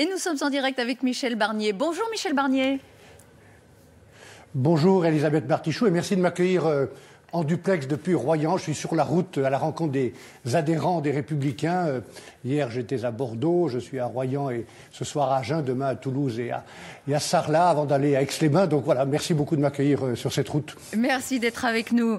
Et nous sommes en direct avec Michel Barnier. Bonjour Michel Barnier. Bonjour Elisabeth Martichoux et merci de m'accueillir euh, en duplex depuis Royan. Je suis sur la route euh, à la rencontre des adhérents des Républicains. Euh, hier, j'étais à Bordeaux, je suis à Royan et ce soir à Agen, demain à Toulouse et à, Sarlat avant d'aller à Aix-les-Bains. Donc voilà, merci beaucoup de m'accueillir sur cette route. Merci d'être avec nous.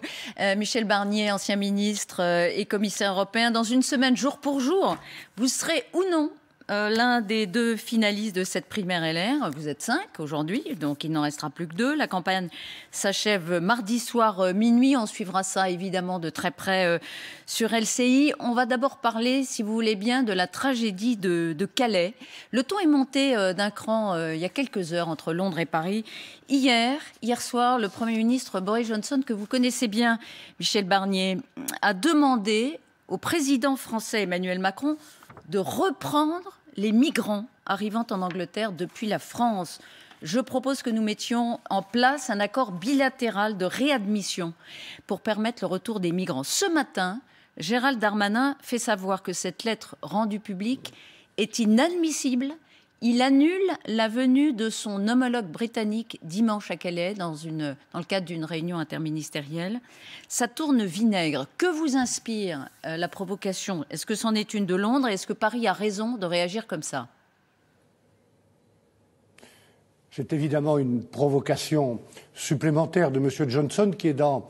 Michel Barnier, ancien ministre et commissaire européen, dans une semaine, jour pour jour, vous serez ou non euh, l'un des deux finalistes de cette primaire LR. Vous êtes cinq aujourd'hui, donc il n'en restera plus que deux. La campagne s'achève mardi soir euh, minuit. On suivra ça évidemment de très près euh, sur LCI. On va d'abord parler, si vous voulez bien, de la tragédie de, de Calais. Le ton est monté d'un cran il y a quelques heures entre Londres et Paris. Hier, hier soir, le Premier ministre Boris Johnson, que vous connaissez bien, Michel Barnier, a demandé au président français Emmanuel Macron de reprendre les migrants arrivant en Angleterre depuis la France. Je propose que nous mettions en place un accord bilatéral de réadmission pour permettre le retour des migrants. Ce matin, Gérald Darmanin fait savoir que cette lettre rendue publique est inadmissible il annule la venue de son homologue britannique dimanche à Calais dans, le cadre d'une réunion interministérielle. Ça tourne vinaigre. Que vous inspire euh, la provocation Est-ce que c'en est une de Londres est-ce que Paris a raison de réagir comme ça C'est évidemment une provocation supplémentaire de M. Johnson qui est dans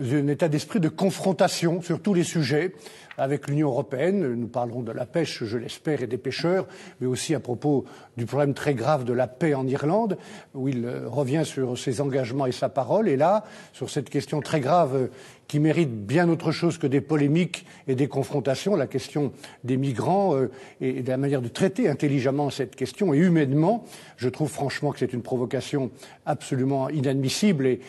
un état d'esprit de confrontation sur tous les sujets, avec l'Union européenne. Nous parlerons de la pêche, je l'espère, et des pêcheurs, mais aussi à propos du problème très grave de la paix en Irlande, où il euh, revient sur ses engagements et sa parole. Et là, sur cette question très grave euh, qui mérite bien autre chose que des polémiques et des confrontations, la question des migrants euh, et de la manière de traiter intelligemment cette question et humainement, je trouve franchement que c'est une provocation absolument inadmissible. Et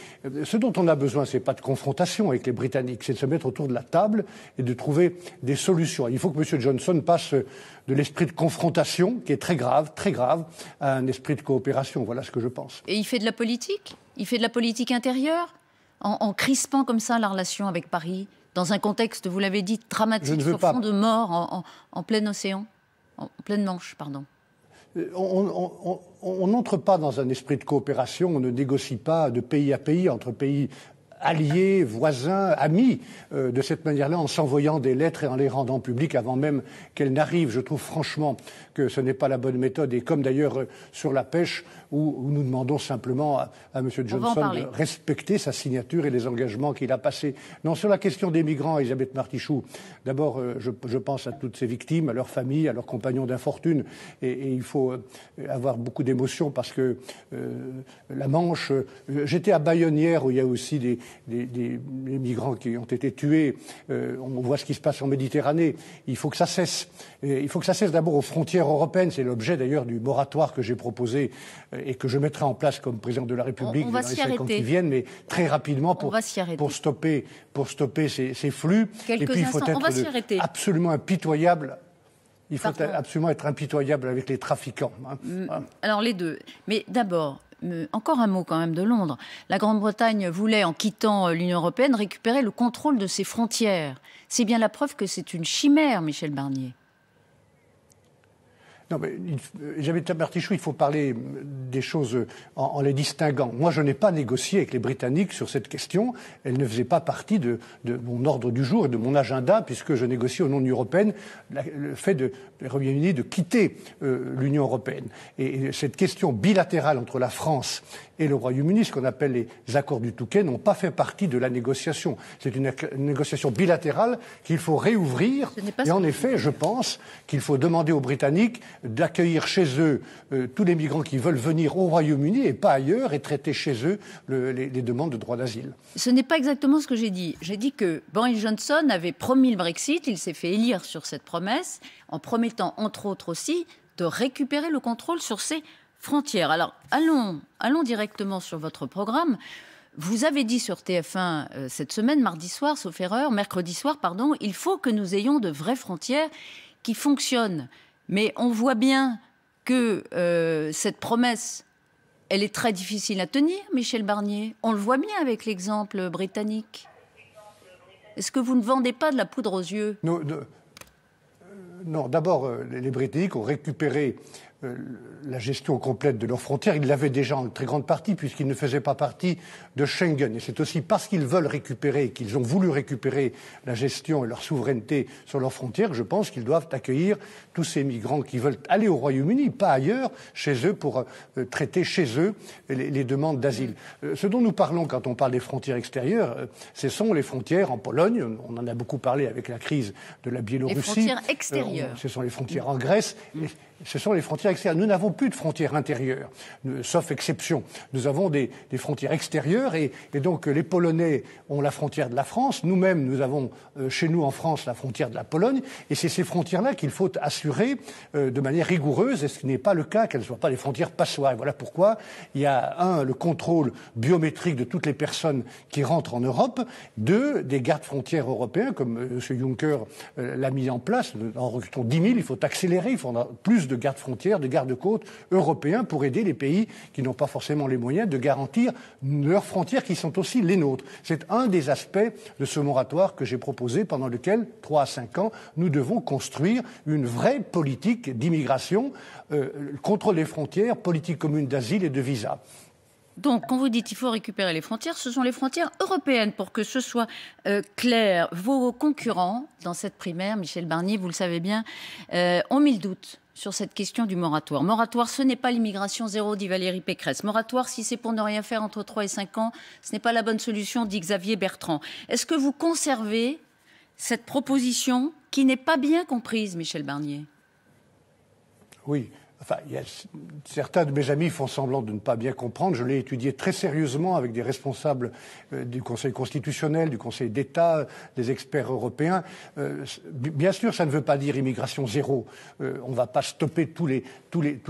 ce dont on a besoin, c'est pas de confrontation avec les Britanniques, c'est de se mettre autour de la table et de trouver des solutions. Il faut que M. Johnson passe de l'esprit de confrontation, qui est très grave, très grave, à un esprit de coopération. Voilà ce que je pense. Et il fait de la politique Il fait de la politique intérieure en, crispant comme ça la relation avec Paris dans un contexte, vous l'avez dit, dramatique, sur fond de mort en, en, plein océan, en pleine Manche, pardon. Euh, on n'entre pas dans un esprit de coopération, on ne négocie pas de pays à pays, entre pays alliés, voisins, amis, euh, de cette manière-là, en s'envoyant des lettres et en les rendant publiques avant même qu'elles n'arrivent. Je trouve franchement que ce n'est pas la bonne méthode. Et comme d'ailleurs euh, sur la pêche, où, nous demandons simplement à, à M. Johnson de respecter sa signature et les engagements qu'il a passés. Non, sur la question des migrants, Elisabeth Martichoux, d'abord, euh, je, pense à toutes ces victimes, à leurs familles, à leurs compagnons d'infortune, et, il faut euh, avoir beaucoup d'émotion parce que euh, la Manche. J'étais à Bayonne hier où il y a aussi des, migrants qui ont été tués. on voit ce qui se passe en Méditerranée. Il faut que ça cesse. Et il faut que ça cesse d'abord aux frontières européennes. C'est l'objet d'ailleurs du moratoire que j'ai proposé et que je mettrai en place comme président de la République dans cinq ans qui viennent, mais très rapidement pour, pour stopper, pour stopper ces, flux. et puis il faut être absolument impitoyable il faut absolument être impitoyable avec les trafiquants. Hein. Mm, alors les deux. Mais d'abord, euh, encore un mot quand même de Londres. La Grande-Bretagne voulait, en quittant euh, l'Union européenne, récupérer le contrôle de ses frontières. C'est bien la preuve que c'est une chimère, Michel Barnier. Non, mais Elisabeth euh, Martichoux, il faut parler euh, des choses euh, en, les distinguant. Moi, je n'ai pas négocié avec les Britanniques sur cette question. Elle ne faisait pas partie de, mon ordre du jour et de mon agenda, puisque je négocie au nom de l'Union européenne le fait de, le Royaume-Uni de quitter l'Union européenne. Et, cette question bilatérale entre la France et le Royaume-Uni, ce qu'on appelle les accords du Touquet, n'ont pas fait partie de la négociation. C'est une, une, négociation bilatérale qu'il faut réouvrir. Et en effet, je pense qu'il faut demander aux Britanniques d'accueillir chez eux euh, tous les migrants qui veulent venir au Royaume-Uni et pas ailleurs et traiter chez eux les, demandes de droit d'asile. Ce n'est pas exactement ce que j'ai dit. J'ai dit que Boris Johnson avait promis le Brexit, il s'est fait élire sur cette promesse, en promettant entre autres aussi de récupérer le contrôle sur ses frontières. Alors allons, allons directement sur votre programme. Vous avez dit sur TF1 euh, cette semaine, mardi soir, sauf erreur, mercredi soir, pardon, il faut que nous ayons de vraies frontières qui fonctionnent mais on voit bien que euh, cette promesse, elle est très difficile à tenir, Michel Barnier. On le voit bien avec l'exemple britannique. Est-ce que vous ne vendez pas de la poudre aux yeux Non, euh, non d'abord, euh, les Britanniques ont récupéré euh, la gestion complète de leurs frontières, ils l'avaient déjà en très grande partie puisqu'ils ne faisaient pas partie de Schengen. Et c'est aussi parce qu'ils veulent récupérer, qu'ils ont voulu récupérer la gestion et leur souveraineté sur leurs frontières, je pense qu'ils doivent accueillir tous ces migrants qui veulent aller au Royaume-Uni, pas ailleurs, chez eux, pour euh, traiter chez eux les, demandes d'asile. Euh, ce dont nous parlons quand on parle des frontières extérieures, ce sont les frontières en Pologne, on en a beaucoup parlé avec la crise de la Biélorussie. Les frontières extérieures. ce sont les frontières en Grèce. Mm ce sont les frontières extérieures. Nous n'avons plus de frontières intérieures, sauf exception. Nous avons des, frontières extérieures et, et, donc euh, les Polonais ont la frontière de la France. Nous-mêmes, nous avons euh, chez nous en France la frontière de la Pologne et c'est ces frontières-là qu'il faut assurer euh, de manière rigoureuse et ce n'est pas le cas qu'elles ne soient pas des frontières passoires. voilà pourquoi il y a un, le contrôle biométrique de toutes les personnes qui rentrent en Europe, deux, des gardes-frontières européens comme M. Juncker l'a mis en place. En recrutant 10 000, il faut accélérer, il faut en plus de gardes-frontières, de gardes-côtes européens pour aider les pays qui n'ont pas forcément les moyens de garantir leurs frontières qui sont aussi les nôtres. C'est un des aspects de ce moratoire que j'ai proposé pendant lequel, trois à cinq ans, nous devons construire une vraie politique d'immigration, euh, contrôle des frontières, politique commune d'asile et de visa. Donc, quand vous dites qu'il faut récupérer les frontières, ce sont les frontières européennes. Pour que ce soit euh, clair, vos concurrents dans cette primaire, Michel Barnier, vous le savez bien, euh, ont mille le doute sur cette question du moratoire. Moratoire, ce n'est pas l'immigration zéro, dit Valérie Pécresse. Moratoire, si c'est pour ne rien faire entre 3 et 5 ans, ce n'est pas la bonne solution, dit Xavier Bertrand. Est-ce que vous conservez cette proposition qui n'est pas bien comprise, Michel Barnier Oui, Enfin, certains de mes amis font semblant de ne pas bien comprendre. Je l'ai étudié très sérieusement avec des responsables euh, du Conseil constitutionnel, du Conseil d'État, des experts européens. Euh, bien sûr, ça ne veut pas dire immigration zéro. Euh, on ne va pas stopper tout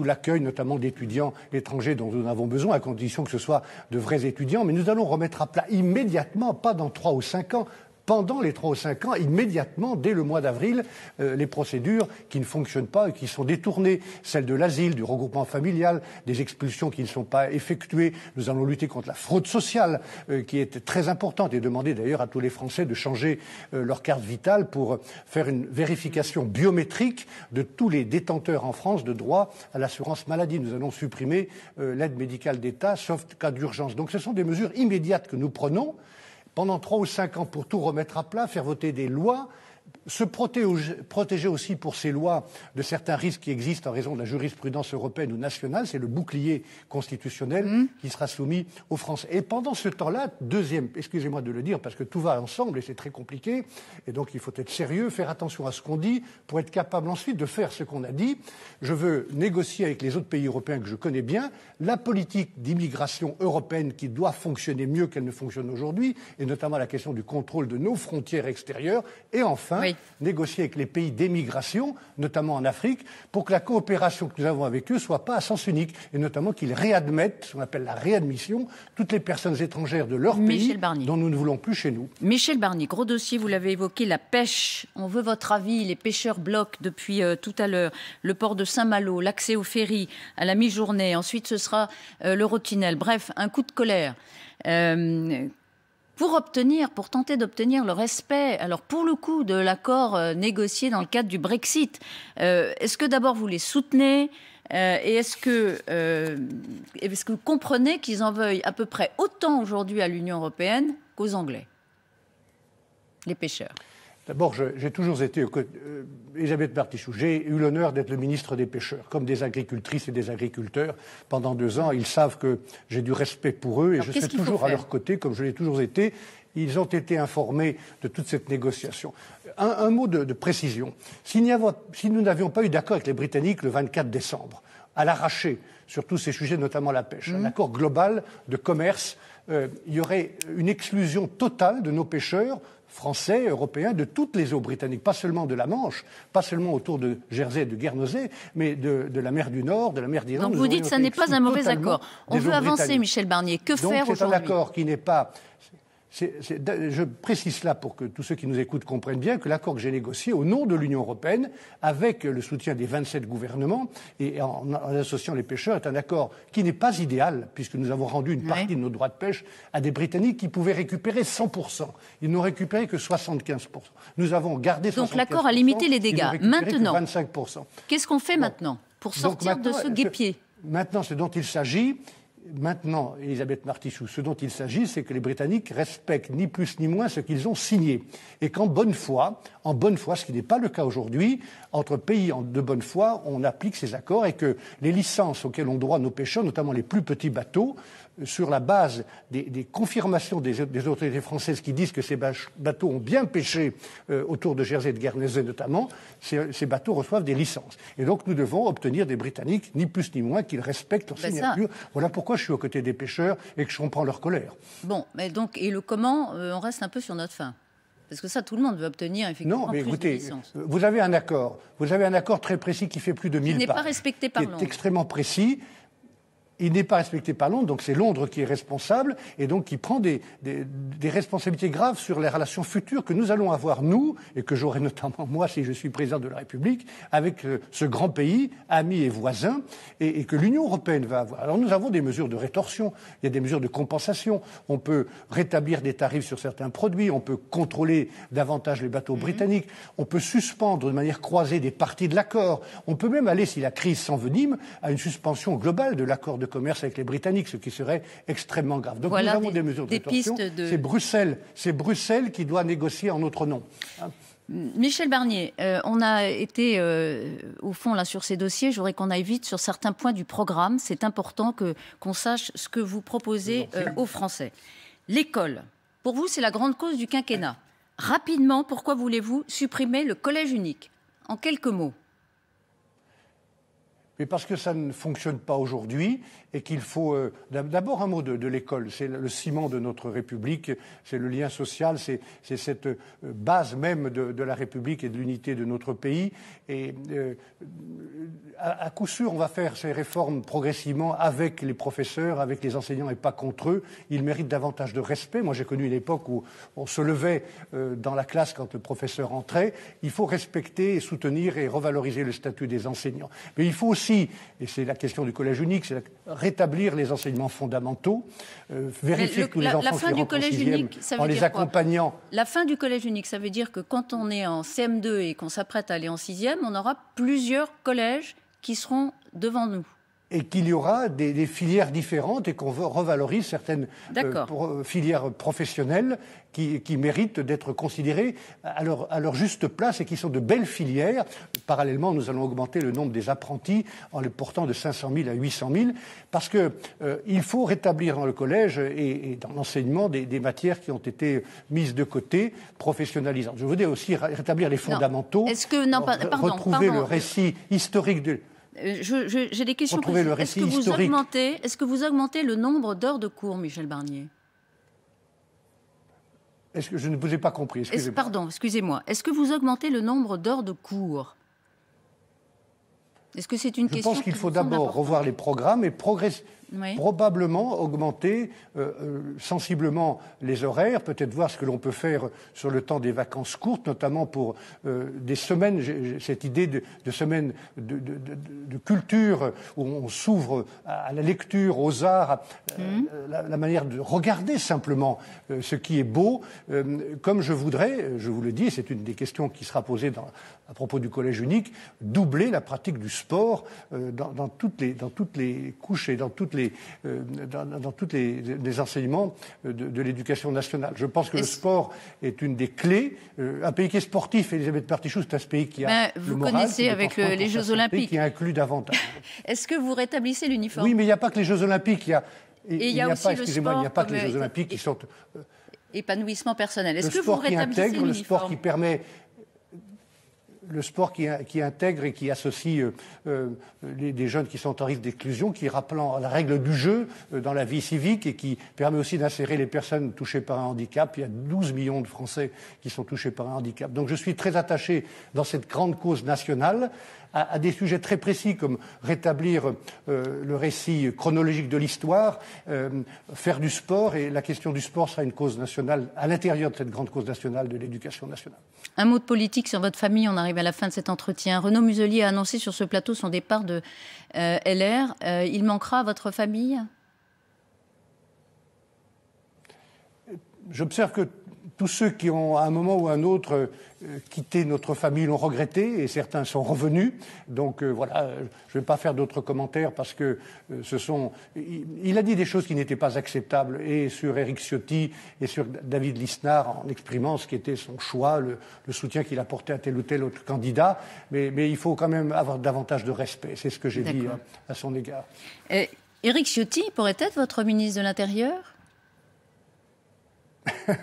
l'accueil, notamment d'étudiants étrangers dont nous avons besoin, à condition que ce soit de vrais étudiants. Mais nous allons remettre à plat immédiatement, pas dans trois ou cinq ans, pendant les trois ou cinq ans, immédiatement, dès le mois d'avril, euh, les procédures qui ne fonctionnent pas et qui sont détournées, celles de l'asile, du regroupement familial, des expulsions qui ne sont pas effectuées. Nous allons lutter contre la fraude sociale, euh, qui est très importante, et demander d'ailleurs à tous les Français de changer euh, leur carte vitale pour faire une vérification biométrique de tous les détenteurs en France de droit à l'assurance maladie. Nous allons supprimer l'aide médicale d'État, sauf cas d'urgence. Donc ce sont des mesures immédiates que nous prenons pendant trois ou cinq ans pour tout remettre à plat, faire voter des lois se protéger, aussi pour ces lois de certains risques qui existent en raison de la jurisprudence européenne ou nationale, c'est le bouclier constitutionnel mmh. qui sera soumis aux Français. Et pendant ce temps-là, deuxième, excusez-moi de le dire, parce que tout va ensemble et c'est très compliqué, et donc il faut être sérieux, faire attention à ce qu'on dit pour être capable ensuite de faire ce qu'on a dit. Je veux négocier avec les autres pays européens que je connais bien la politique d'immigration européenne qui doit fonctionner mieux qu'elle ne fonctionne aujourd'hui, et notamment la question du contrôle de nos frontières extérieures, et enfin Hein, négocier avec les pays d'émigration, notamment en Afrique, pour que la coopération que nous avons avec eux soit pas à sens unique, et notamment qu'ils réadmettent, ce qu'on appelle la réadmission, toutes les personnes étrangères de leur pays dont nous ne voulons plus chez nous. Michel Barnier, gros dossier, vous l'avez évoqué, la pêche. On veut votre avis, les pêcheurs bloquent depuis euh, tout à l'heure le port de Saint-Malo, l'accès aux ferries à la mi-journée, ensuite ce sera euh, le Rotinel. Bref, un coup de colère. Euh, pour obtenir, pour tenter d'obtenir le respect, alors pour le coup, de l'accord euh, négocié dans le cadre du Brexit. Euh, est-ce que d'abord vous les soutenez euh, et est-ce que, est-ce que vous comprenez qu'ils en veuillent à peu près autant aujourd'hui à l'Union européenne qu'aux Anglais, les pêcheurs D'abord, j'ai toujours été, euh, Elisabeth Martichoux, j'ai eu l'honneur d'être le ministre des Pêcheurs, comme des agricultrices et des agriculteurs. Pendant deux ans, ils savent que j'ai du respect pour eux et je suis toujours à leur côté, comme je l'ai toujours été. Ils ont été informés de toute cette négociation. Un, mot de, précision. Si, nous n'avions pas eu d'accord avec les Britanniques le 24 décembre, à l'arracher sur tous ces sujets, notamment la pêche, un mmh. accord global de commerce, euh, il y aurait une exclusion totale de nos pêcheurs français, européens, de toutes les eaux britanniques, pas seulement de la Manche, pas seulement autour de Jersey, de Guernesey, mais de, la mer du Nord, de la mer d'Irlande. Donc vous dites que ce n'est pas un mauvais accord. On veut avancer, Michel Barnier. Que faire aujourd'hui un accord qui n'est pas je précise cela pour que tous ceux qui nous écoutent comprennent bien que l'accord que j'ai négocié au nom de l'Union européenne, avec le soutien des 27 gouvernements et en, associant les pêcheurs, est un accord qui n'est pas idéal, puisque nous avons rendu une partie de nos droits de pêche à des Britanniques qui pouvaient récupérer 100%. Ils n'ont récupéré que 75%. Nous avons gardé Donc l'accord a limité les dégâts. Maintenant, qu'est-ce qu'on fait maintenant pour sortir de ce euh, guépier Maintenant, c'est dont il s'agit, maintenant, Elisabeth Martichou, ce dont il s'agit, c'est que les Britanniques respectent ni plus ni moins ce qu'ils ont signé. Et qu'en bonne foi, en bonne foi, ce qui n'est pas le cas aujourd'hui, entre pays de bonne foi, on applique ces accords et que les licences auxquelles ont droit nos pêcheurs, notamment les plus petits bateaux, sur la base des, confirmations des, autorités françaises qui disent que ces bateaux ont bien pêché euh, autour de Jersey et de Guernesey notamment, ces, bateaux reçoivent des licences. Et donc nous devons obtenir des Britanniques, ni plus ni moins, qu'ils respectent leur ben signature. Voilà pourquoi je suis aux côtés des pêcheurs et que je comprends leur colère. Bon, mais donc, et le comment, euh, on reste un peu sur notre fin parce que ça, tout le monde veut obtenir effectivement non, mais plus écoutez, de licences. Euh, vous avez un accord. Vous avez un accord très précis qui fait plus de 1000 pages. Qui n'est pas respecté par qui est extrêmement précis il n'est pas respecté par Londres, donc c'est Londres qui est responsable et donc qui prend des, responsabilités graves sur les relations futures que nous allons avoir, nous, et que j'aurai notamment moi si je suis président de la République, avec euh, ce grand pays, ami et voisin, et, que l'Union européenne va avoir. Alors nous avons des mesures de rétorsion, il y a des mesures de compensation, on peut rétablir des tarifs sur certains produits, on peut contrôler davantage les bateaux mhm. britanniques, on peut suspendre de manière croisée des parties de l'accord, on peut même aller, si la crise s'envenime, à une suspension globale de l'accord de commerce avec les Britanniques, ce qui serait extrêmement grave. Donc nous avons des, mesures de C'est Bruxelles, c'est Bruxelles qui doit négocier en notre nom. Hein Michel Barnier, euh, on a été euh, au fond là sur ces dossiers. J'aurais qu'on aille vite sur certains points du programme. C'est important que qu'on sache ce que vous proposez euh, aux Français. L'école, pour vous, c'est la grande cause du quinquennat. Rapidement, pourquoi voulez-vous supprimer le collège unique En quelques mots mais parce que ça ne fonctionne pas aujourd'hui et qu'il faut euh, d'abord un mot de, l'école. C'est le ciment de notre République, c'est le lien social, c'est cette euh, base même de, la République et de l'unité de notre pays. Et euh, à, coup sûr, on va faire ces réformes progressivement avec les professeurs, avec les enseignants et pas contre eux. Ils méritent davantage de respect. Moi, j'ai connu une époque où on se levait dans la classe quand le professeur entrait. Il faut respecter, et soutenir et revaloriser le statut des enseignants. Mais il faut aussi et c'est la question du collège unique, c'est rétablir les enseignements fondamentaux, euh, vérifier que les enfants la fin du collège unique, en les accompagnant. La fin du collège unique, ça veut dire que quand on est en CM2 et qu'on s'apprête à aller en sixième, on aura plusieurs collèges qui seront devant nous et qu'il y aura des, filières différentes et qu'on revalorise certaines euh, euh, filières professionnelles qui, méritent d'être considérées à leur, à leur, juste place et qui sont de belles filières. Parallèlement, nous allons augmenter le nombre des apprentis en les portant de 500 000 à 800 000 parce qu'il euh, il faut rétablir dans le collège et, dans l'enseignement des, matières qui ont été mises de côté, professionnalisantes. Je voudrais aussi rétablir les fondamentaux, que, non, retrouver le récit historique de euh, j'ai des questions. Est-ce que, vous augmentez, le nombre d'heures de cours, Michel Barnier que je ne vous ai pas compris Pardon, excusez-moi. Est-ce que vous augmentez le nombre d'heures de cours je pense qu'il faut d'abord revoir les programmes et progresser. probablement augmenter euh, euh, sensiblement les horaires, peut-être voir ce que l'on peut faire sur le temps des vacances courtes, notamment pour euh, des semaines, cette idée de, de semaines de, culture où on s'ouvre à la lecture, aux arts, hum. la, manière de regarder simplement ce qui est beau, comme je voudrais, je vous le dis, c'est une des questions qui sera posée à propos du collège unique, doubler la pratique du sport euh, dans, toutes les, dans toutes les couches et dans toutes les, euh, dans, les, enseignements euh, de, l'éducation nationale. Je pense que le sport est une des clés. un pays qui est sportif, Elisabeth Partichou, ben, c'est un pays qui a vous le moral, connaissez avec les Jeux Olympiques, qui inclut davantage. Est-ce que vous rétablissez l'uniforme Oui, mais il n'y a pas que les Jeux Olympiques. Il et, il n'y a, pas, il a pas que les Jeux Olympiques qui sont épanouissement personnel. Est-ce que vous rétablissez l'uniforme le sport qui permet le sport qui, intègre et qui associe euh, euh, des jeunes qui sont en risque d'exclusion, qui rappelant la règle du jeu euh, dans la vie civique et qui permet aussi d'insérer les personnes touchées par un handicap. Il y a 12 millions de Français qui sont touchés par un handicap. Donc je suis très attaché dans cette grande cause nationale à, des sujets très précis comme rétablir le récit chronologique de l'histoire, faire du sport et la question du sport sera une cause nationale à l'intérieur de cette grande cause nationale de l'éducation nationale. Un mot de politique sur votre famille, on arrive à la fin de cet entretien. Renaud Muselier a annoncé sur ce plateau son départ de euh, LR. Euh, il manquera à votre famille J'observe que tous ceux qui ont, à un moment ou à un autre, euh, quitté notre famille l'ont regretté, et certains sont revenus. Donc euh, voilà, euh, je ne vais pas faire d'autres commentaires parce que ce sont. Il, a dit des choses qui n'étaient pas acceptables, et sur Eric Ciotti et sur David Lisnard, en exprimant ce qui était son choix, le, soutien qu'il apportait à tel ou tel autre candidat. Mais, il faut quand même avoir davantage de respect. C'est ce que j'ai dit à son égard. Eric Ciotti pourrait être votre ministre de l'Intérieur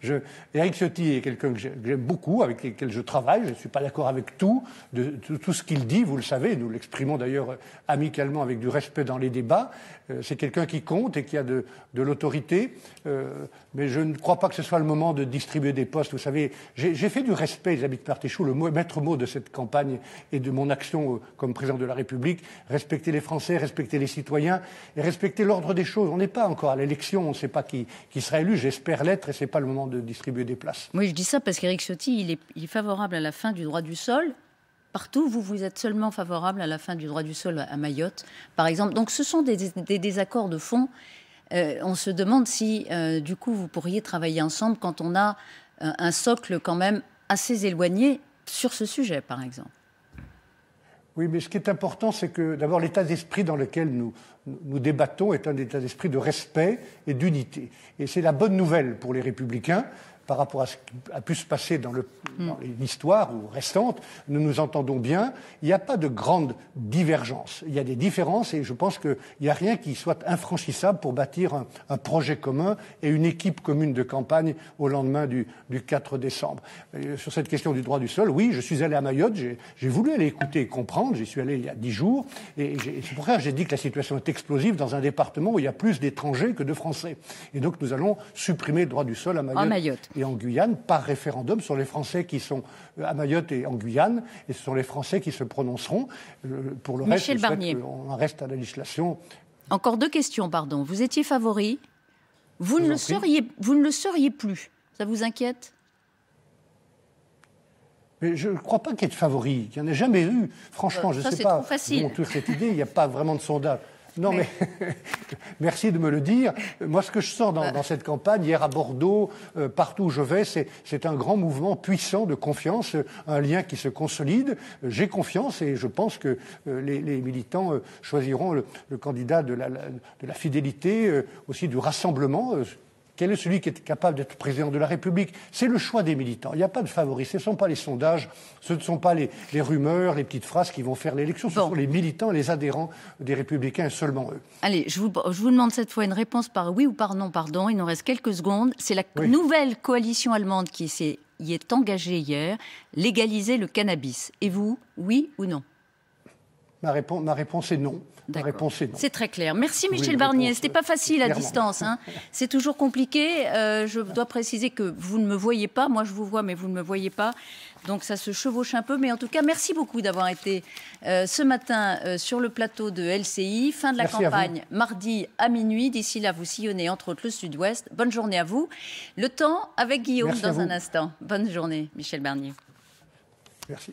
Je, Eric Ciotti est quelqu'un que j'aime beaucoup, avec lequel je travaille. Je ne suis pas d'accord avec tout, de, tout, ce qu'il dit, vous le savez. Nous l'exprimons d'ailleurs euh, amicalement avec du respect dans les débats. Euh, c'est quelqu'un qui compte et qui a de, l'autorité. Euh, mais je ne crois pas que ce soit le moment de distribuer des postes. Vous savez, j'ai fait du respect, Isabelle Partichou, le maître mot de cette campagne et de mon action comme président de la République. Respecter les Français, respecter les citoyens et respecter l'ordre des choses. On n'est pas encore à l'élection, on ne sait pas qui, qui sera élu. J'espère l'être et c'est pas moment de distribuer des places. Oui, je dis ça parce qu'Éric Ciotti, il est, favorable à la fin du droit du sol, partout. Vous, vous êtes seulement favorable à la fin du droit du sol à Mayotte, par exemple. Donc ce sont des, désaccords de fond. Euh, on se demande si, euh, du coup, vous pourriez travailler ensemble quand on a euh, un socle quand même assez éloigné sur ce sujet, par exemple. Oui, mais ce qui est important, c'est que d'abord l'état d'esprit dans lequel nous, débattons est un état d'esprit de respect et d'unité. Et c'est la bonne nouvelle pour les républicains, par rapport à ce qui a pu se passer hmm. dans l'histoire ou restante, nous nous entendons bien. Il n'y a pas de grande divergence. Il y a des différences et je pense qu'il n'y a rien qui soit infranchissable pour bâtir un, projet commun et une équipe commune de campagne au lendemain du, du 4 décembre. Euh, sur cette question du droit du sol, oui, je suis allé à Mayotte, j'ai voulu aller écouter et comprendre. J'y suis allé il y a dix jours et c'est pour ça que j'ai dit que la situation est explosive dans un département où il y a plus d'étrangers que de Français. Et donc nous allons supprimer le droit du sol À Mayotte et en Guyane par référendum. sur les Français qui sont euh, à Mayotte et en Guyane, et ce sont les Français qui se prononceront. Euh, pour le Michel reste, Barnier. on reste à la législation. Encore deux questions, pardon. Vous étiez favori, vous, ne, le seriez, vous ne le seriez plus. Ça vous inquiète mais je ne crois pas qu'il y favori. Il n'y en a jamais eu. Franchement, euh, je ne sais pas. Trop facile. toute cette idée, il n'y a pas vraiment de sondage. Non, mais Merci de me le dire. Moi, ce que je sens dans, bah. cette campagne, hier à Bordeaux, euh, partout où je vais, c'est un grand mouvement puissant de confiance, euh, un lien qui se consolide. J'ai confiance et je pense que euh, les, militants choisiront le, candidat de la fidélité, aussi du rassemblement, quel est celui qui est capable d'être président de la République C'est le choix des militants. Il n'y a pas de favoris. Ce ne sont pas les sondages, ce ne sont pas les, rumeurs, les petites phrases qui vont faire l'élection. Ce sont les militants, les adhérents des Républicains, seulement eux. Allez, je vous, demande cette fois une réponse par oui ou par non, pardon. Il nous reste quelques secondes. C'est la nouvelle coalition allemande qui s'est y est engagée hier, légaliser le cannabis. Et vous, oui ou non Ma, réponse, ma réponse est non. C'est très clair. Merci Michel Barnier. Barnier. C'était pas facile à distance. Hein. C'est toujours compliqué. Euh, je dois préciser que vous ne me voyez pas. Moi, je vous vois, mais vous ne me voyez pas. Donc ça se chevauche un peu. Mais en tout cas, merci beaucoup d'avoir été euh, ce matin euh, sur le plateau de LCI. Fin de la campagne mardi à minuit. D'ici là, vous sillonnez entre autres le sud-ouest. Bonne journée à vous. Le temps avec Guillaume dans un instant. Bonne journée, Michel Barnier. Merci.